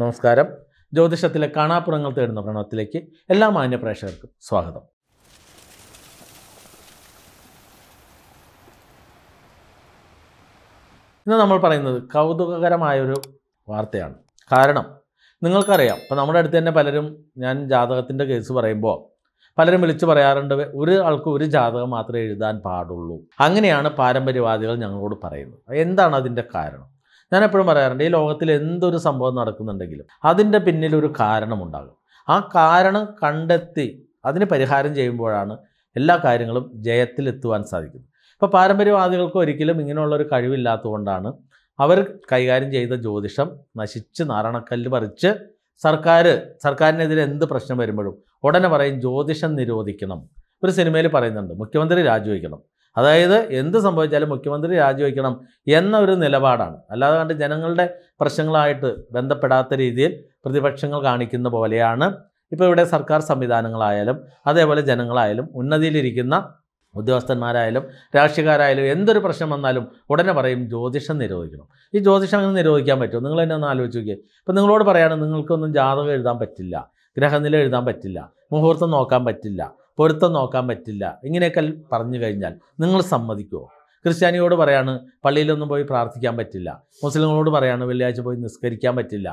നമസ്കാരം ജ്യോതിഷത്തിലെ കാണാപ്പുറങ്ങൾ തേടുന്ന പ്രണവത്തിലേക്ക് എല്ലാ മാന്യ പ്രേക്ഷകർക്കും സ്വാഗതം ഇന്ന് നമ്മൾ പറയുന്നത് കൗതുകകരമായൊരു വാർത്തയാണ് കാരണം നിങ്ങൾക്കറിയാം ഇപ്പം നമ്മുടെ അടുത്ത് തന്നെ പലരും ഞാൻ ജാതകത്തിൻ്റെ കേസ് പറയുമ്പോൾ പലരും വിളിച്ചു പറയാറുണ്ട് ഒരു ആൾക്ക് ഒരു ജാതകം മാത്രമേ എഴുതാൻ പാടുള്ളൂ അങ്ങനെയാണ് പാരമ്പര്യവാദികൾ ഞങ്ങളോട് പറയുന്നത് എന്താണ് അതിൻ്റെ കാരണം ഞാൻ എപ്പോഴും പറയാറുണ്ട് ഈ ലോകത്തിൽ എന്തൊരു സംഭവം നടക്കുന്നുണ്ടെങ്കിലും അതിൻ്റെ പിന്നിൽ ഒരു കാരണമുണ്ടാകും ആ കാരണം കണ്ടെത്തി അതിന് പരിഹാരം ചെയ്യുമ്പോഴാണ് എല്ലാ കാര്യങ്ങളും ജയത്തിലെത്തുവാൻ സാധിക്കുന്നത് ഇപ്പോൾ പാരമ്പര്യവാദികൾക്ക് ഒരിക്കലും ഇങ്ങനെയുള്ളൊരു കഴിവില്ലാത്തതുകൊണ്ടാണ് അവർ കൈകാര്യം ചെയ്ത ജ്യോതിഷം നശിച്ച് നാരണക്കല്ല് പറിച്ച് സർക്കാർ സർക്കാരിനെതിരെ എന്ത് പ്രശ്നം വരുമ്പോഴും ഉടനെ പറയും ജ്യോതിഷം നിരോധിക്കണം ഒരു സിനിമയിൽ പറയുന്നുണ്ട് മുഖ്യമന്ത്രി രാജിവെക്കണം അതായത് എന്ത് സംഭവിച്ചാലും മുഖ്യമന്ത്രി രാജിവെക്കണം എന്ന ഒരു നിലപാടാണ് അല്ലാതെ കണ്ട് ജനങ്ങളുടെ പ്രശ്നങ്ങളായിട്ട് ബന്ധപ്പെടാത്ത രീതിയിൽ പ്രതിപക്ഷങ്ങൾ കാണിക്കുന്ന പോലെയാണ് ഇപ്പോൾ ഇവിടെ സർക്കാർ സംവിധാനങ്ങളായാലും അതേപോലെ ജനങ്ങളായാലും ഉന്നതിയിലിരിക്കുന്ന ഉദ്യോഗസ്ഥന്മാരായാലും രാഷ്ട്രീയക്കാരായാലും എന്തൊരു പ്രശ്നം വന്നാലും ഉടനെ പറയും ജ്യോതിഷം നിരോധിക്കണം ഈ ജ്യോതിഷം അങ്ങനെ നിരോധിക്കാൻ പറ്റുമോ നിങ്ങൾ തന്നെ ഒന്ന് ആലോചിച്ച് നോക്കിയേ ഇപ്പം നിങ്ങളോട് പറയാണ് നിങ്ങൾക്കൊന്നും ജാതകം എഴുതാൻ പറ്റില്ല ഗ്രഹനില എഴുതാൻ പറ്റില്ല മുഹൂർത്തം നോക്കാൻ പറ്റില്ല പൊരുത്തം നോക്കാൻ പറ്റില്ല ഇങ്ങനെയൊക്കെ പറഞ്ഞു കഴിഞ്ഞാൽ നിങ്ങൾ സമ്മതിക്കുമോ ക്രിസ്ത്യാനിയോട് പറയാണ് പള്ളിയിലൊന്നും പോയി പ്രാർത്ഥിക്കാൻ പറ്റില്ല മുസ്ലിങ്ങളോട് പറയാണ് വെള്ളിയാഴ്ച പോയി നിസ്കരിക്കാൻ പറ്റില്ല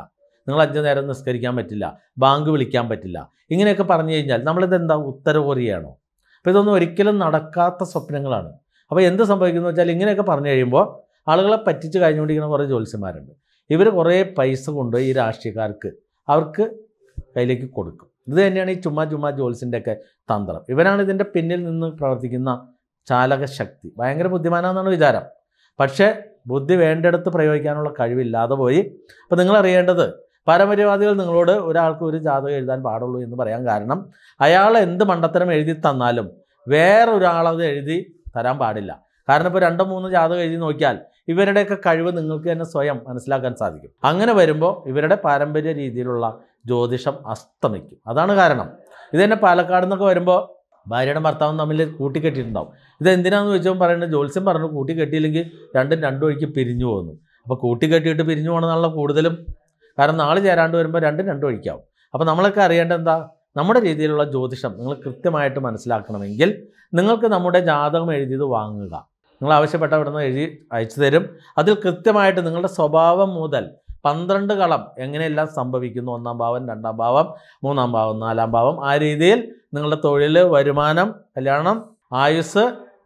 നിങ്ങൾ അഞ്ചു നേരം നിസ്കരിക്കാൻ പറ്റില്ല ബാങ്ക് വിളിക്കാൻ പറ്റില്ല ഇങ്ങനെയൊക്കെ പറഞ്ഞു കഴിഞ്ഞാൽ നമ്മളിതെന്താ ഉത്തര കൊറിയാണോ അപ്പോൾ ഇതൊന്നും ഒരിക്കലും നടക്കാത്ത സ്വപ്നങ്ങളാണ് അപ്പോൾ എന്ത് സംഭവിക്കുന്നു വെച്ചാൽ ഇങ്ങനെയൊക്കെ പറഞ്ഞു കഴിയുമ്പോൾ ആളുകളെ പറ്റിച്ച് കഴിഞ്ഞുകൊണ്ടിരിക്കുന്ന കുറേ ജ്യോത്സ്യന്മാരുണ്ട് ഇവർ കുറേ പൈസ കൊണ്ടുപോയി ഈ രാഷ്ട്രീയക്കാർക്ക് അവർക്ക് കയ്യിലേക്ക് കൊടുക്കും ഇത് തന്നെയാണ് ഈ ചുമ്മാ ചുമ്മാ ജോൽസിൻ്റെ ഒക്കെ തന്ത്രം ഇവരാണ് ഇതിൻ്റെ പിന്നിൽ നിന്ന് പ്രവർത്തിക്കുന്ന ചാലകശക്തി ഭയങ്കര ബുദ്ധിമാനാണെന്നാണ് വിചാരം പക്ഷേ ബുദ്ധി വേണ്ടിടത്ത് പ്രയോഗിക്കാനുള്ള കഴിവില്ലാതെ പോയി അപ്പോൾ നിങ്ങൾ അറിയേണ്ടത് പാരമ്പര്യവാദികൾ നിങ്ങളോട് ഒരാൾക്ക് ഒരു ജാതകം എഴുതാൻ പാടുള്ളൂ എന്ന് പറയാൻ കാരണം അയാൾ എന്ത് മണ്ടത്തരം എഴുതി തന്നാലും വേറൊരാളത് എഴുതി തരാൻ പാടില്ല കാരണം ഇപ്പോൾ രണ്ടോ മൂന്നോ ജാതകം എഴുതി നോക്കിയാൽ ഇവരുടെയൊക്കെ കഴിവ് നിങ്ങൾക്ക് തന്നെ സ്വയം മനസ്സിലാക്കാൻ സാധിക്കും അങ്ങനെ വരുമ്പോൾ ഇവരുടെ പാരമ്പര്യ രീതിയിലുള്ള ജ്യോതിഷം അസ്തമിക്കും അതാണ് കാരണം ഇത് തന്നെ പാലക്കാട് നിന്നൊക്കെ വരുമ്പോൾ ഭാര്യയുടെ ഭർത്താവും തമ്മിൽ കൂട്ടിക്കെട്ടിയിട്ടുണ്ടാവും ഇത് എന്തിനാണെന്ന് ചോദിച്ചപ്പോൾ പറയുന്നത് ജോത്സ്യം പറഞ്ഞു കൂട്ടിക്കെട്ടിയില്ലെങ്കിൽ രണ്ടും രണ്ടു വഴിക്ക് പിരിഞ്ഞു പോകുന്നു അപ്പോൾ കൂട്ടിക്കെട്ടിയിട്ട് പിരിഞ്ഞു പോകണമെന്നുള്ള കൂടുതലും കാരണം നാളെ ചേരാണ്ട് വരുമ്പോൾ രണ്ടും രണ്ടു വഴിക്കാവും അപ്പോൾ നമ്മളൊക്കെ അറിയേണ്ട എന്താ നമ്മുടെ രീതിയിലുള്ള ജ്യോതിഷം നിങ്ങൾ കൃത്യമായിട്ട് മനസ്സിലാക്കണമെങ്കിൽ നിങ്ങൾക്ക് നമ്മുടെ ജാതകം എഴുതിയത് വാങ്ങുക നിങ്ങൾ ആവശ്യപ്പെട്ട അവിടുന്ന് എഴുതി അയച്ചു തരും അതിൽ കൃത്യമായിട്ട് നിങ്ങളുടെ സ്വഭാവം മുതൽ പന്ത്രണ്ട് കളം എങ്ങനെയെല്ലാം സംഭവിക്കുന്നു ഒന്നാം ഭാവം രണ്ടാം ഭാവം മൂന്നാം ഭാവം നാലാം ഭാവം ആ രീതിയിൽ നിങ്ങളുടെ തൊഴിൽ വരുമാനം കല്യാണം ആയുസ്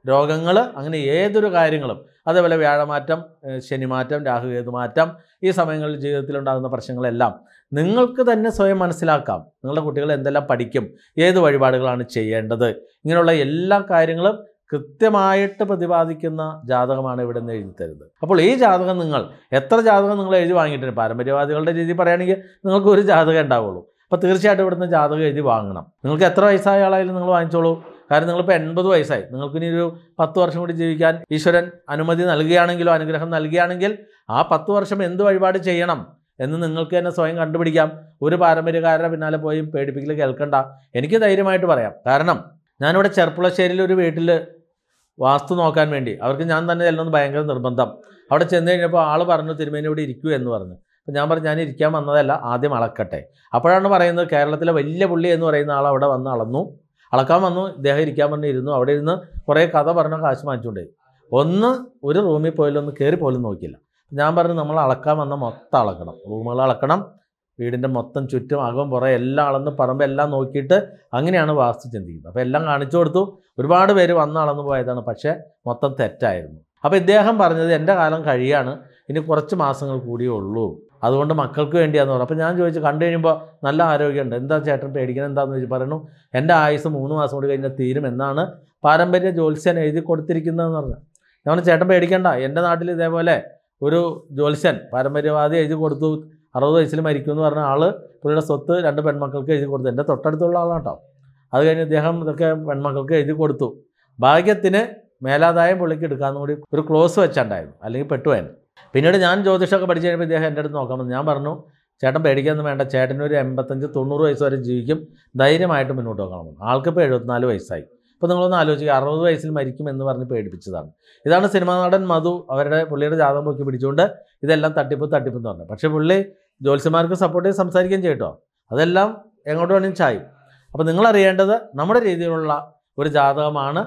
രോഗങ്ങൾ അങ്ങനെ ഏതൊരു കാര്യങ്ങളും അതേപോലെ വ്യാഴമാറ്റം ശനിമാറ്റം രാഹുകേതുമാറ്റം ഈ സമയങ്ങളിൽ ജീവിതത്തിലുണ്ടാകുന്ന പ്രശ്നങ്ങളെല്ലാം നിങ്ങൾക്ക് തന്നെ സ്വയം മനസ്സിലാക്കാം നിങ്ങളുടെ കുട്ടികൾ എന്തെല്ലാം പഠിക്കും ഏത് വഴിപാടുകളാണ് ചെയ്യേണ്ടത് ഇങ്ങനെയുള്ള എല്ലാ കാര്യങ്ങളും കൃത്യമായിട്ട് പ്രതിപാദിക്കുന്ന ജാതകമാണ് ഇവിടെ നിന്ന് എഴുതി തരുന്നത് അപ്പോൾ ഈ ജാതകം നിങ്ങൾ എത്ര ജാതകം നിങ്ങൾ എഴുതി വാങ്ങിയിട്ടുണ്ട് പാരമ്പര്യവാദികളുടെ രീതി പറയുകയാണെങ്കിൽ നിങ്ങൾക്ക് ഒരു ജാതകം ഉണ്ടാവുള്ളൂ അപ്പോൾ തീർച്ചയായിട്ടും ഇവിടുന്ന് ജാതകം എഴുതി വാങ്ങണം നിങ്ങൾക്ക് എത്ര വയസ്സായ ആളായാലും നിങ്ങൾ വാങ്ങിച്ചോളൂ കാരണം നിങ്ങളിപ്പോൾ എൺപത് വയസ്സായി നിങ്ങൾക്കിനി ഒരു പത്ത് വർഷം കൂടി ജീവിക്കാൻ ഈശ്വരൻ അനുമതി നൽകുകയാണെങ്കിലോ അനുഗ്രഹം നൽകുകയാണെങ്കിൽ ആ പത്ത് വർഷം എന്ത് വഴിപാട് ചെയ്യണം എന്ന് നിങ്ങൾക്ക് തന്നെ സ്വയം കണ്ടുപിടിക്കാം ഒരു പാരമ്പര്യക്കാരുടെ പിന്നാലെ പോയി പേടിപ്പിക്കൽ കേൾക്കണ്ട എനിക്ക് ധൈര്യമായിട്ട് പറയാം കാരണം ഞാനിവിടെ ചെർപ്പുളശ്ശേരിയിൽ ഒരു വീട്ടിൽ വാസ്തു നോക്കാൻ വേണ്ടി അവർക്ക് ഞാൻ തന്നെ ചെല്ലണമെന്ന് ഭയങ്കര നിർബന്ധം അവിടെ ചെന്ന് കഴിഞ്ഞപ്പോൾ ആൾ പറഞ്ഞു തിരുമേനി ഇവിടെ ഇരിക്കൂ എന്ന് പറഞ്ഞു അപ്പം ഞാൻ പറഞ്ഞു ഞാൻ ഇരിക്കാൻ വന്നതല്ല ആദ്യം അളക്കട്ടെ അപ്പോഴാണ് പറയുന്നത് കേരളത്തിലെ വലിയ പുള്ളി എന്ന് പറയുന്ന ആൾ അവിടെ വന്ന് അളന്നു അളക്കാൻ വന്നു ഇദ്ദേഹം ഇരിക്കാൻ പറഞ്ഞു ഇരുന്നു അവിടെ ഇരുന്ന് കുറേ കഥ പറഞ്ഞ കാശ് വാങ്ങിച്ചുകൊണ്ടേ ഒന്ന് ഒരു റൂമിൽ പോയാലും ഒന്ന് കയറി പോലും നോക്കിയില്ല ഞാൻ പറഞ്ഞു നമ്മൾ അളക്കാൻ വന്ന മൊത്തം അളക്കണം റൂമുകൾ അളക്കണം വീടിൻ്റെ മൊത്തം ചുറ്റും അകം പുറം എല്ലാം അളന്ന് പറമ്പ് എല്ലാം നോക്കിയിട്ട് അങ്ങനെയാണ് വാസ്തു ചിന്തിക്കുന്നത് അപ്പോൾ എല്ലാം കാണിച്ചു കൊടുത്തു ഒരുപാട് പേര് വന്ന് അളന്ന് പോയതാണ് പക്ഷേ മൊത്തം തെറ്റായിരുന്നു അപ്പോൾ ഇദ്ദേഹം പറഞ്ഞത് എൻ്റെ കാലം കഴിയാണ് ഇനി കുറച്ച് മാസങ്ങൾ കൂടിയേ ഉള്ളൂ അതുകൊണ്ട് മക്കൾക്ക് വേണ്ടിയാന്ന് പറഞ്ഞു അപ്പോൾ ഞാൻ ചോദിച്ചു കണ്ടു കഴിയുമ്പോൾ നല്ല ആരോഗ്യമുണ്ട് എന്താ ചേട്ടൻ പേടിക്കണം എന്താണെന്ന് ചോദിച്ചു പറയുന്നു എൻ്റെ ആയുസ് മൂന്ന് മാസം കൂടി കഴിഞ്ഞാൽ തീരും എന്നാണ് പാരമ്പര്യ ജ്യോത്സ്യൻ എഴുതി കൊടുത്തിരിക്കുന്നതെന്ന് പറഞ്ഞു ഞാൻ ചേട്ടൻ പേടിക്കണ്ട എൻ്റെ നാട്ടിൽ ഇതേപോലെ ഒരു ജ്യോത്സ്യൻ പാരമ്പര്യവാദി എഴുതി കൊടുത്തു അറുപത് വയസ്സിൽ മരിക്കും എന്ന് പറഞ്ഞ ആൾ പുള്ളിയുടെ സ്വത്ത് രണ്ട് പെൺമക്കൾക്ക് എഴുതി കൊടുത്തു എൻ്റെ തൊട്ടടുത്തുള്ള കേട്ടോ അത് കഴിഞ്ഞ് അദ്ദേഹം ഇതൊക്കെ പെൺമക്കൾക്ക് എഴുതി കൊടുത്തു ഭാഗ്യത്തിന് മേലാദായം പുള്ളിക്ക് എടുക്കാമെന്ന് കൂടി ഒരു ക്ലോസ് വെച്ചുണ്ടായിരുന്നു അല്ലെങ്കിൽ പെട്ടുവായിരുന്നു പിന്നീട് ഞാൻ ജ്യോതിഷമൊക്കെ പഠിച്ചു കഴിഞ്ഞപ്പോൾ ഇദ്ദേഹം എൻ്റെ അടുത്ത് നോക്കാമെന്ന് ഞാൻ പറഞ്ഞു ചേട്ടൻ പേടിക്കാനൊന്നും വേണ്ട ചേട്ടനൊരു എൺപത്തഞ്ച് തൊണ്ണൂറ് വയസ്സ് വരെ ജീവിക്കും ധൈര്യമായിട്ട് മുന്നോട്ട് നോക്കണം ആൾക്കിപ്പോൾ എഴുപത്തിനാല് വയസ്സായി ഇപ്പോൾ നിങ്ങളൊന്ന് ആലോചിക്കുക അറുപത് വയസ്സിൽ മരിക്കും എന്ന് പറഞ്ഞ് പേടിപ്പിച്ചതാണ് ഇതാണ് സിനിമാ നടൻ മധു അവരുടെ പുള്ളിയുടെ ജാതകം പൊക്കി പിടിച്ചുകൊണ്ട് ഇതെല്ലാം തട്ടിപ്പ് തട്ടിപ്പ് എന്ന് പറഞ്ഞു പക്ഷേ പുള്ളി ജ്യോത്സ്യന്മാർക്ക് സപ്പോർട്ട് ചെയ്ത് സംസാരിക്കുകയും ചെയ്യട്ടോ അതെല്ലാം എങ്ങോട്ട് വേണമെങ്കിൽ ചായും അപ്പോൾ നിങ്ങളറിയേണ്ടത് നമ്മുടെ രീതിയിലുള്ള ഒരു ജാതകമാണ്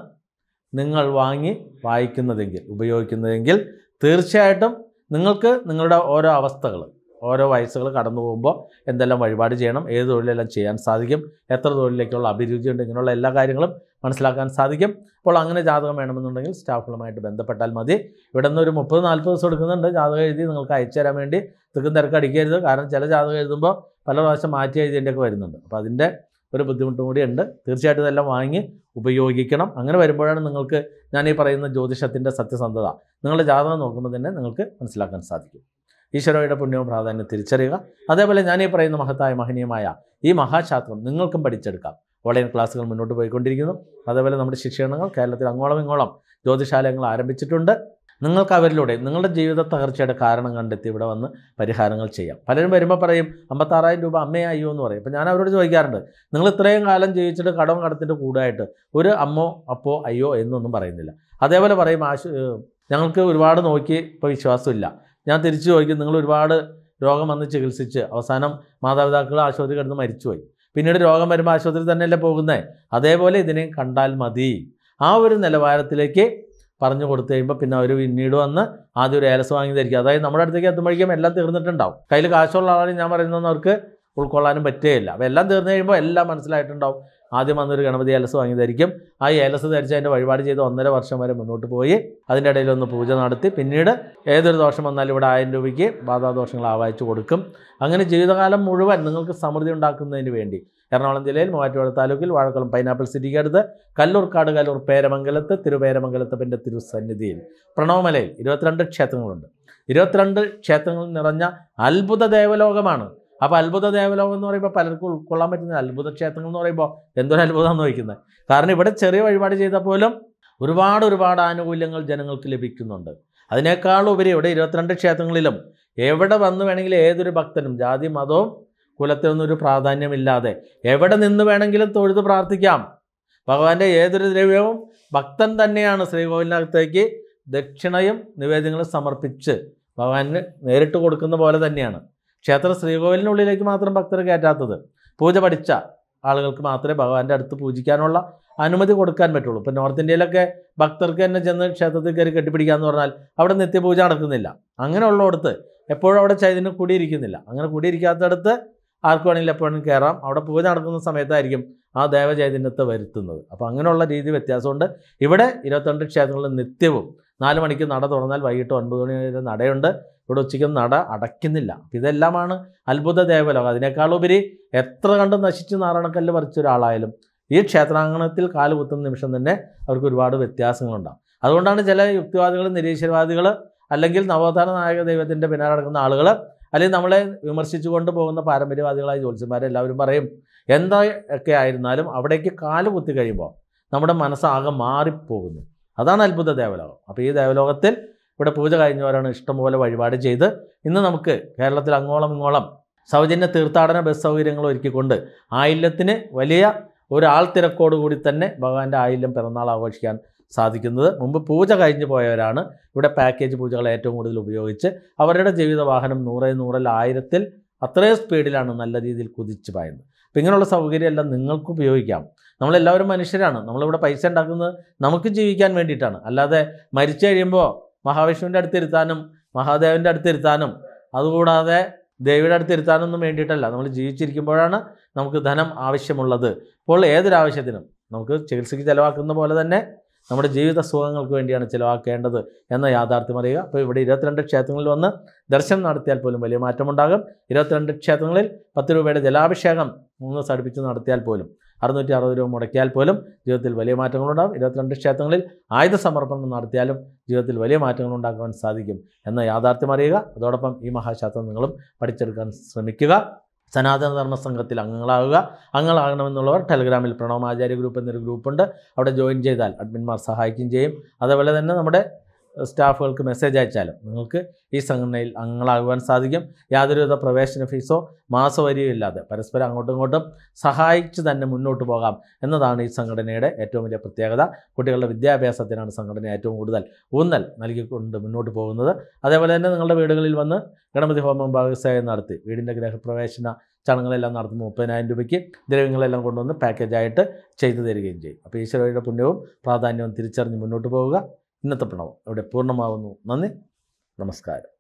നിങ്ങൾ വാങ്ങി വായിക്കുന്നതെങ്കിൽ ഉപയോഗിക്കുന്നതെങ്കിൽ തീർച്ചയായിട്ടും നിങ്ങൾക്ക് നിങ്ങളുടെ ഓരോ അവസ്ഥകൾ ഓരോ വയസ്സുകൾ കടന്നു പോകുമ്പോൾ എന്തെല്ലാം വഴിപാട് ചെയ്യണം ഏത് തൊഴിലെല്ലാം ചെയ്യാൻ സാധിക്കും എത്ര തൊഴിലേക്കുള്ള അഭിരുചി ഉണ്ട് ഇങ്ങനെയുള്ള എല്ലാ കാര്യങ്ങളും മനസ്സിലാക്കാൻ സാധിക്കും അപ്പോൾ അങ്ങനെ ജാതകം വേണമെന്നുണ്ടെങ്കിൽ സ്റ്റാഫുകളുമായിട്ട് ബന്ധപ്പെട്ടാൽ മതി ഇവിടെ നിന്ന് ഒരു മുപ്പത് നാൽപ്പത് ദിവസം എടുക്കുന്നുണ്ട് ജാതകം എഴുതി നിങ്ങൾക്ക് അയച്ചു തരാൻ വേണ്ടി തിക്കും തിരക്ക് അടിക്കരുത് കാരണം ചില ജാതകം എഴുതുമ്പോൾ പല പ്രാവശ്യം മാറ്റി എഴുതിൻ്റെയൊക്കെ വരുന്നുണ്ട് അപ്പോൾ അതിൻ്റെ ഒരു ബുദ്ധിമുട്ടും കൂടിയുണ്ട് തീർച്ചയായിട്ടും ഇതെല്ലാം വാങ്ങി ഉപയോഗിക്കണം അങ്ങനെ വരുമ്പോഴാണ് നിങ്ങൾക്ക് ഞാൻ ഈ പറയുന്ന ജ്യോതിഷത്തിൻ്റെ സത്യസന്ധത നിങ്ങളുടെ ജാതകം നോക്കുമ്പോൾ തന്നെ നിങ്ങൾക്ക് മനസ്സിലാക്കാൻ സാധിക്കും ഈശ്വരയുടെ പുണ്യവും പ്രാധാന്യം തിരിച്ചറിയുക അതേപോലെ ഞാൻ ഈ പറയുന്ന മഹത്തായ മഹനീയമായ ഈ മഹാശാസ്ത്രം നിങ്ങൾക്കും പഠിച്ചെടുക്കാം ഓൺലൈൻ ക്ലാസ്സുകൾ മുന്നോട്ട് പോയിക്കൊണ്ടിരിക്കുന്നു അതേപോലെ നമ്മുടെ ശിക്ഷണങ്ങൾ കേരളത്തിൽ അങ്ങോളം ഇങ്ങോളം ജ്യോതിശാലയങ്ങൾ ആരംഭിച്ചിട്ടുണ്ട് നിങ്ങൾക്ക് അവരിലൂടെ നിങ്ങളുടെ ജീവിത തകർച്ചയുടെ കാരണം കണ്ടെത്തി ഇവിടെ വന്ന് പരിഹാരങ്ങൾ ചെയ്യാം പലരും വരുമ്പോൾ പറയും അമ്പത്താറായിരം രൂപ അമ്മയായോ എന്ന് പറയും അപ്പം ഞാൻ അവരോട് ചോദിക്കാറുണ്ട് നിങ്ങൾ ഇത്രയും കാലം ജീവിച്ചിട്ട് കടവും കടത്തിൻ്റെ കൂടായിട്ട് ഒരു അമ്മോ അപ്പോ അയ്യോ എന്നൊന്നും പറയുന്നില്ല അതേപോലെ പറയും ആശു ഞങ്ങൾക്ക് ഒരുപാട് നോക്കി ഇപ്പോൾ വിശ്വാസമില്ല ഞാൻ തിരിച്ചു ചോദിക്കും നിങ്ങൾ ഒരുപാട് രോഗം വന്ന് ചികിത്സിച്ച് അവസാനം മാതാപിതാക്കൾ ആശുപത്രി കിടന്ന് മരിച്ചുപോയി പിന്നീട് രോഗം വരുമ്പോൾ ആശുപത്രി തന്നെയല്ലേ പോകുന്നത് അതേപോലെ ഇതിനെ കണ്ടാൽ മതി ആ ഒരു നിലവാരത്തിലേക്ക് പറഞ്ഞു കൊടുത്തു കഴിയുമ്പോൾ പിന്നെ അവർ പിന്നീട് വന്ന് ആദ്യം ഒരു ഏലസ് വാങ്ങി തരിക്കുക അതായത് നമ്മുടെ അടുത്തേക്ക് എത്തുമ്പോഴേക്കും എല്ലാം തീർന്നിട്ടുണ്ടാവും കയ്യിൽ കാശുള്ള ആളാണ് ഞാൻ പറയുന്നതെന്ന് അവർക്ക് ഉൾക്കൊള്ളാനും പറ്റുകയില്ല അപ്പോൾ എല്ലാം തീർന്നു കഴിയുമ്പോൾ എല്ലാം മനസ്സിലായിട്ടുണ്ടാവും ആദ്യം വന്നൊരു ഗണപതി ഏലസ് വാങ്ങിയതായിരിക്കും ആ ഏലസ് ധരിച്ച് അതിൻ്റെ വഴിപാട് ചെയ്ത് ഒന്നര വർഷം വരെ മുന്നോട്ട് പോയി അതിൻ്റെ ഇടയിൽ ഒന്ന് പൂജ നടത്തി പിന്നീട് ഏതൊരു ദോഷം വന്നാലും ഇവിടെ ആയിരം രൂപയ്ക്ക് ബാധാദോഷങ്ങൾ ആവാഹിച്ചു കൊടുക്കും അങ്ങനെ ജീവിതകാലം മുഴുവൻ നിങ്ങൾക്ക് സമൃദ്ധി ഉണ്ടാക്കുന്നതിന് വേണ്ടി എറണാകുളം ജില്ലയിൽ മൂവാറ്റുപുഴ താലൂക്കിൽ വാഴക്കുളം പൈനാപ്പിൾ സിറ്റിക്ക് അടുത്ത് കല്ലൂർക്കാട് കല്ലൂർ പേരമംഗലത്ത് തിരുപേരമംഗലത്തപ്പൻ്റെ തിരുസന്നിധിയിൽ പ്രണവമലയിൽ ഇരുപത്തിരണ്ട് ക്ഷേത്രങ്ങളുണ്ട് ഇരുപത്തിരണ്ട് ക്ഷേത്രങ്ങൾ നിറഞ്ഞ അത്ഭുത ദേവലോകമാണ് അപ്പോൾ അത്ഭുത ദേവലോകം എന്ന് പറയുമ്പോൾ പലർക്കും ഉൾക്കൊള്ളാൻ പറ്റുന്ന അത്ഭുത ക്ഷേത്രങ്ങൾ എന്ന് പറയുമ്പോൾ എന്തൊരു അത്ഭുതമാണെന്ന് വയ്ക്കുന്നത് കാരണം ഇവിടെ ചെറിയ വഴിപാട് ചെയ്താൽ പോലും ഒരുപാട് ഒരുപാട് ആനുകൂല്യങ്ങൾ ജനങ്ങൾക്ക് ലഭിക്കുന്നുണ്ട് അതിനേക്കാൾ ഉപരി ഇവിടെ ഇരുപത്തിരണ്ട് ക്ഷേത്രങ്ങളിലും എവിടെ വന്ന് വേണമെങ്കിലും ഏതൊരു ഭക്തനും ജാതി മതവും കുലത്തിനൊന്നും ഒരു പ്രാധാന്യമില്ലാതെ എവിടെ നിന്ന് വേണമെങ്കിലും തൊഴുത് പ്രാർത്ഥിക്കാം ഭഗവാന്റെ ഏതൊരു ദ്രവ്യവും ഭക്തൻ തന്നെയാണ് ശ്രീകോവിലിനകത്തേക്ക് ദക്ഷിണയും നിവേദ്യങ്ങളും സമർപ്പിച്ച് ഭഗവാന് നേരിട്ട് കൊടുക്കുന്ന പോലെ തന്നെയാണ് ക്ഷേത്ര ശ്രീകോവിലിനുള്ളിലേക്ക് മാത്രം ഭക്തർ കയറ്റാത്തത് പൂജ പഠിച്ച ആളുകൾക്ക് മാത്രമേ ഭഗവാന്റെ അടുത്ത് പൂജിക്കാനുള്ള അനുമതി കൊടുക്കാൻ പറ്റുള്ളൂ ഇപ്പം നോർത്ത് ഇന്ത്യയിലൊക്കെ ഭക്തർക്ക് തന്നെ ചെന്ന് ക്ഷേത്രത്തിൽ കയറി കെട്ടിപ്പിടിക്കുക എന്ന് പറഞ്ഞാൽ അവിടെ നിത്യപൂജ നടക്കുന്നില്ല അങ്ങനെയുള്ളടത്ത് എപ്പോഴും അവിടെ ചൈതന്യം കൂടിയിരിക്കുന്നില്ല അങ്ങനെ കൂടിയിരിക്കാത്തടുത്ത് ആർക്ക് വേണമെങ്കിലും എപ്പോഴും കയറാം അവിടെ പൂജ നടക്കുന്ന സമയത്തായിരിക്കും ആ ദേവചൈതന്യത്തെ വരുത്തുന്നത് അപ്പോൾ അങ്ങനെയുള്ള രീതി വ്യത്യാസമുണ്ട് ഇവിടെ ഇരുപത്തിരണ്ട് ക്ഷേത്രങ്ങളിൽ നിത്യവും നാല് മണിക്ക് നട തുറന്നാൽ വൈകിട്ട് ഒൻപത് മണി വരെ നടയുണ്ട് ഇവിടെ ഉച്ചയ്ക്ക് നട അടയ്ക്കുന്നില്ല ഇതെല്ലാമാണ് അത്ഭുത ദേവലോകം അതിനേക്കാളുപരി എത്ര കണ്ട് നശിച്ച് നാരായണക്കല്ല് പറിച്ച ഒരാളായാലും ഈ ക്ഷേത്രാങ്കണത്തിൽ കുത്തുന്ന നിമിഷം തന്നെ അവർക്ക് ഒരുപാട് വ്യത്യാസങ്ങളുണ്ടാകും അതുകൊണ്ടാണ് ചില യുക്തിവാദികൾ നിരീശ്വരവാദികൾ അല്ലെങ്കിൽ നവോത്ഥാന നായക ദൈവത്തിൻ്റെ പിന്നാലെ നടക്കുന്ന ആളുകൾ അല്ലെങ്കിൽ നമ്മളെ വിമർശിച്ചുകൊണ്ട് പോകുന്ന പാരമ്പര്യവാദികളായ എല്ലാവരും പറയും എന്തൊക്കെ ആയിരുന്നാലും അവിടേക്ക് കാല് കുത്തി കഴിയുമ്പോൾ നമ്മുടെ മനസ്സാകെ മാറിപ്പോകുന്നു അതാണ് അത്ഭുത ദേവലോകം അപ്പോൾ ഈ ദേവലോകത്തിൽ ഇവിടെ പൂജ കഴിഞ്ഞവരാണ് ഇഷ്ടംപോലെ വഴിപാട് ചെയ്ത് ഇന്ന് നമുക്ക് കേരളത്തിൽ അങ്ങോളം ഇങ്ങോളം സൗജന്യ തീർത്ഥാടന ബസ് സൗകര്യങ്ങൾ ഒരുക്കിക്കൊണ്ട് ആയില്യത്തിന് വലിയ ഒരാൾ തിരക്കോടുകൂടി തന്നെ ഭഗവാന്റെ ആയില്യം പിറന്നാൾ ആഘോഷിക്കാൻ സാധിക്കുന്നത് മുമ്പ് പൂജ കഴിഞ്ഞു പോയവരാണ് ഇവിടെ പാക്കേജ് പൂജകൾ ഏറ്റവും കൂടുതൽ ഉപയോഗിച്ച് അവരുടെ ജീവിത വാഹനം നൂറെ നൂറിൽ ആയിരത്തിൽ അത്രയും സ്പീഡിലാണ് നല്ല രീതിയിൽ കുതിച്ചു പായുന്നത് അപ്പം ഇങ്ങനെയുള്ള സൗകര്യമെല്ലാം നിങ്ങൾക്ക് ഉപയോഗിക്കാം നമ്മളെല്ലാവരും മനുഷ്യരാണ് നമ്മളിവിടെ പൈസ ഉണ്ടാക്കുന്നത് നമുക്ക് ജീവിക്കാൻ വേണ്ടിയിട്ടാണ് അല്ലാതെ മരിച്ചു കഴിയുമ്പോൾ മഹാവിഷ്ണുവിൻ്റെ അടുത്തിരുത്താനും മഹാദേവൻ്റെ അടുത്തിരുത്താനും അതുകൂടാതെ ദേവിയുടെ ഒന്നും വേണ്ടിയിട്ടല്ല നമ്മൾ ജീവിച്ചിരിക്കുമ്പോഴാണ് നമുക്ക് ധനം ആവശ്യമുള്ളത് ഇപ്പോൾ ഏതൊരാവശ്യത്തിനും നമുക്ക് ചികിത്സയ്ക്ക് ചിലവാക്കുന്ന പോലെ തന്നെ നമ്മുടെ ജീവിത സുഖങ്ങൾക്ക് വേണ്ടിയാണ് ചിലവാക്കേണ്ടത് എന്ന യാഥാർത്ഥ്യം അറിയുക അപ്പോൾ ഇവിടെ ഇരുപത്തിരണ്ട് ക്ഷേത്രങ്ങളിൽ വന്ന് ദർശനം നടത്തിയാൽ പോലും വലിയ മാറ്റമുണ്ടാകും ഇരുപത്തിരണ്ട് ക്ഷേത്രങ്ങളിൽ പത്ത് രൂപയുടെ ജലാഭിഷേകം മൂന്ന് സടിപ്പിച്ച് നടത്തിയാൽ പോലും അറുന്നൂറ്റി അറുപത് രൂപ മുടക്കിയാൽ പോലും ജീവിതത്തിൽ വലിയ മാറ്റങ്ങളുണ്ടാകും ഇരുപത്തിരണ്ട് ക്ഷേത്രങ്ങളിൽ ആയുധ സമർപ്പണം നടത്തിയാലും ജീവിതത്തിൽ വലിയ മാറ്റങ്ങൾ ഉണ്ടാക്കുവാൻ സാധിക്കും എന്ന യാഥാർത്ഥ്യം അറിയുക അതോടൊപ്പം ഈ മഹാശാസ്ത്രം നിങ്ങളും പഠിച്ചെടുക്കാൻ ശ്രമിക്കുക സനാതന ധർമ്മ സംഘത്തിൽ അംഗങ്ങളാകുക അംഗങ്ങളാകണമെന്നുള്ളവർ ടെലഗ്രാമിൽ പ്രണവമാചാര്യ ഗ്രൂപ്പ് എന്നൊരു ഗ്രൂപ്പുണ്ട് അവിടെ ജോയിൻ ചെയ്താൽ അഡ്മിന്മാർ സഹായിക്കുകയും ചെയ്യും അതേപോലെ തന്നെ നമ്മുടെ സ്റ്റാഫുകൾക്ക് മെസ്സേജ് അയച്ചാലും നിങ്ങൾക്ക് ഈ സംഘടനയിൽ അംഗങ്ങളാകുവാൻ സാധിക്കും യാതൊരുവിധ പ്രവേശന ഫീസോ മാസവരിയോ ഇല്ലാതെ പരസ്പരം അങ്ങോട്ടും ഇങ്ങോട്ടും സഹായിച്ച് തന്നെ മുന്നോട്ട് പോകാം എന്നതാണ് ഈ സംഘടനയുടെ ഏറ്റവും വലിയ പ്രത്യേകത കുട്ടികളുടെ വിദ്യാഭ്യാസത്തിനാണ് സംഘടന ഏറ്റവും കൂടുതൽ ഊന്നൽ നൽകിക്കൊണ്ട് മുന്നോട്ട് പോകുന്നത് അതേപോലെ തന്നെ നിങ്ങളുടെ വീടുകളിൽ വന്ന് ഗണപതി ഹോമം ഭാഗസേവ നടത്തി വീടിൻ്റെ ഗ്രഹപ്രവേശന ചടങ്ങുകളെല്ലാം നടത്തുന്ന മുപ്പതിനായിരം രൂപയ്ക്ക് ദ്രവ്യങ്ങളെല്ലാം കൊണ്ടുവന്ന് പാക്കേജായിട്ട് ചെയ്തു തരികയും ചെയ്യും അപ്പോൾ ഈശ്വരയുടെ പുണ്യവും പ്രാധാന്യവും തിരിച്ചറിഞ്ഞ് മുന്നോട്ട് പോവുക ഇന്നത്തെ പ്രണവം ഇവിടെ പൂർണ്ണമാകുന്നു നന്ദി നമസ്കാരം